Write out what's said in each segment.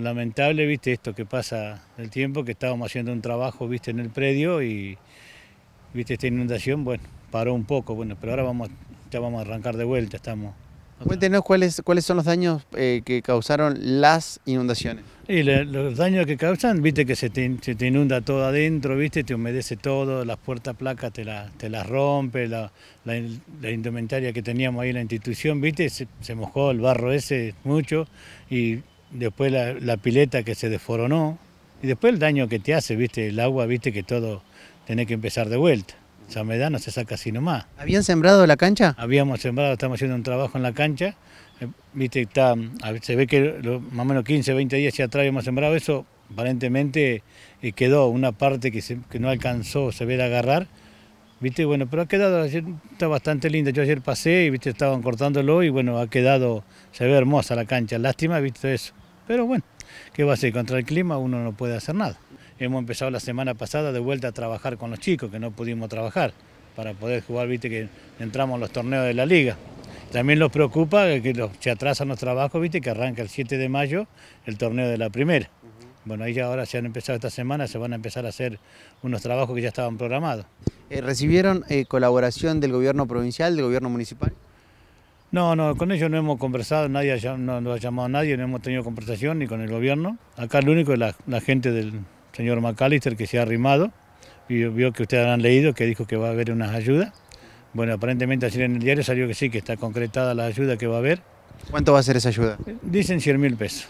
lamentable, viste, esto que pasa el tiempo, que estábamos haciendo un trabajo, viste, en el predio y, viste, esta inundación, bueno, paró un poco, bueno, pero ahora vamos, ya vamos a arrancar de vuelta, estamos... Cuéntenos cuáles, cuáles son los daños eh, que causaron las inundaciones. Y los daños que causan, viste que se te, inunda todo adentro, viste, te humedece todo, las puertas placas te, te las rompe, la, indumentaria que teníamos ahí en la institución, viste, se mojó el barro ese mucho y después la, pileta que se desforonó, y después el daño que te hace, viste, el agua, viste que todo tiene que empezar de vuelta. da, no se saca así nomás. ¿Habían sembrado la cancha? Habíamos sembrado, estamos haciendo un trabajo en la cancha, eh, viste, se ve que más o menos 15, 20 días hacia atrás hemos sembrado eso, aparentemente eh, quedó una parte que, no alcanzó, se ver agarrar, ¿viste? Bueno, pero ha quedado, está bastante linda. Yo ayer pasé y, ¿viste? Estaban cortándolo y, bueno, ha quedado, se ve hermosa la cancha. Lástima, ¿viste? Eso. Pero bueno, ¿qué va a ser? Contra el clima uno no puede hacer nada. Hemos empezado la semana pasada de vuelta a trabajar con los chicos, que no pudimos trabajar para poder jugar, viste que entramos en los torneos de la liga. También nos preocupa que se atrasan los trabajos, viste que arranca el 7 de mayo el torneo de la primera. Bueno, ahí ya ahora se han empezado esta semana, se van a empezar a hacer unos trabajos que ya estaban programados. Eh, ¿Recibieron eh, colaboración del gobierno provincial, del gobierno municipal? No, no, con ellos no hemos conversado, nadie nos ha llamado a nadie, no hemos tenido conversación ni con el gobierno. Acá lo único es la, gente del señor McAllister que se ha arrimado, y vio que ustedes han leído que dijo que va a haber unas ayudas. Bueno, aparentemente ayer en el diario salió que sí, que está concretada la ayuda que va a haber. ¿Cuánto va a ser esa ayuda? Dicen 100 mil pesos.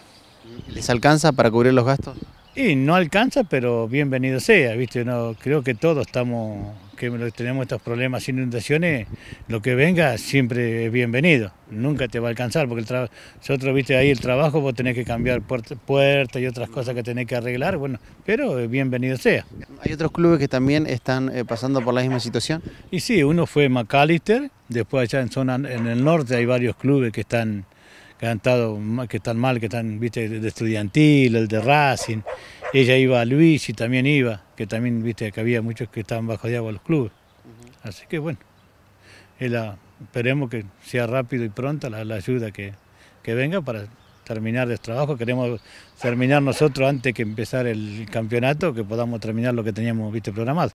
¿Les alcanza para cubrir los gastos? Y no alcanza, pero bienvenido sea, ¿viste? No, creo que todos estamos, que tenemos estos problemas, inundaciones, lo que venga siempre es bienvenido. Nunca te va a alcanzar, porque el nosotros, viste, ahí el trabajo, vos tenés que cambiar puertas puerta y otras cosas que tenés que arreglar, bueno, pero bienvenido sea. ¿Hay otros clubes que también están eh, pasando por la misma situación? Y sí, uno fue McAllister, después allá en zona, en el norte hay varios clubes que están que han estado, que están mal, que están, viste, de estudiantil, el de Racing. Ella iba a Luis y también iba, que también, viste, que había muchos que estaban bajo de agua los clubes. Así que bueno, esperemos que sea rápido y pronta la, ayuda que, que, venga para terminar el trabajo. Queremos terminar nosotros antes que empezar el campeonato, que podamos terminar lo que teníamos, viste, programado.